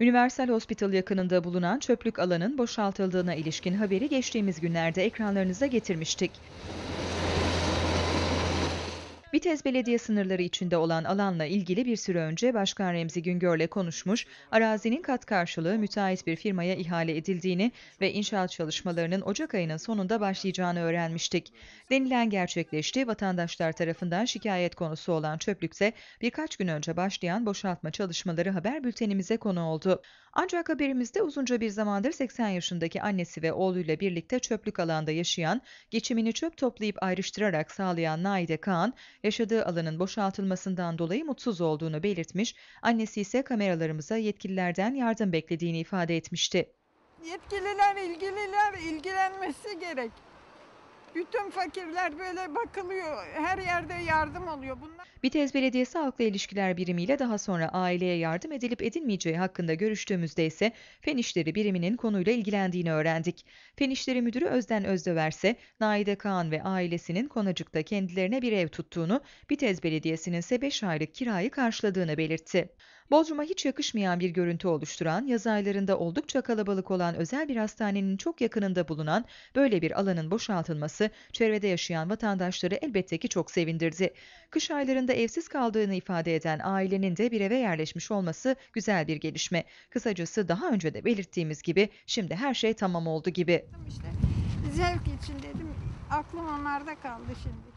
Universal Hospital yakınında bulunan çöplük alanın boşaltıldığına ilişkin haberi geçtiğimiz günlerde ekranlarınıza getirmiştik. Bitez belediye sınırları içinde olan alanla ilgili bir süre önce Başkan Remzi Güngör'le konuşmuş, arazinin kat karşılığı müteahhit bir firmaya ihale edildiğini ve inşaat çalışmalarının Ocak ayının sonunda başlayacağını öğrenmiştik. Denilen gerçekleşti, vatandaşlar tarafından şikayet konusu olan çöplükse birkaç gün önce başlayan boşaltma çalışmaları haber bültenimize konu oldu. Ancak haberimizde uzunca bir zamandır 80 yaşındaki annesi ve oğluyla birlikte çöplük alanda yaşayan, geçimini çöp toplayıp ayrıştırarak sağlayan Naide Kaan, yaşadığı alanın boşaltılmasından dolayı mutsuz olduğunu belirtmiş, annesi ise kameralarımıza yetkililerden yardım beklediğini ifade etmişti. Yetkililer ilgililer ilgilenmesi gerek. Bütün fakirler böyle bakılıyor. Her yerde yardım oluyor. Bunlar... Bitez Belediyesi Halkla İlişkiler Birimi ile daha sonra aileye yardım edilip edilmeyeceği hakkında görüştüğümüzde ise Fen İşleri biriminin konuyla ilgilendiğini öğrendik. Fen İşleri Müdürü Özden Özdöver ise Naide Kaan ve ailesinin Konacık'ta kendilerine bir ev tuttuğunu, Bitez Belediyesi'nin ise 5 aylık kirayı karşıladığını belirtti. Bodrum'a hiç yakışmayan bir görüntü oluşturan, yaz aylarında oldukça kalabalık olan özel bir hastanenin çok yakınında bulunan böyle bir alanın boşaltılması çevrede yaşayan vatandaşları elbette ki çok sevindirdi. Kış aylarında evsiz kaldığını ifade eden ailenin de bir eve yerleşmiş olması güzel bir gelişme. Kısacası daha önce de belirttiğimiz gibi şimdi her şey tamam oldu gibi. İşte, zevk için dedim aklım onlarda kaldı şimdi.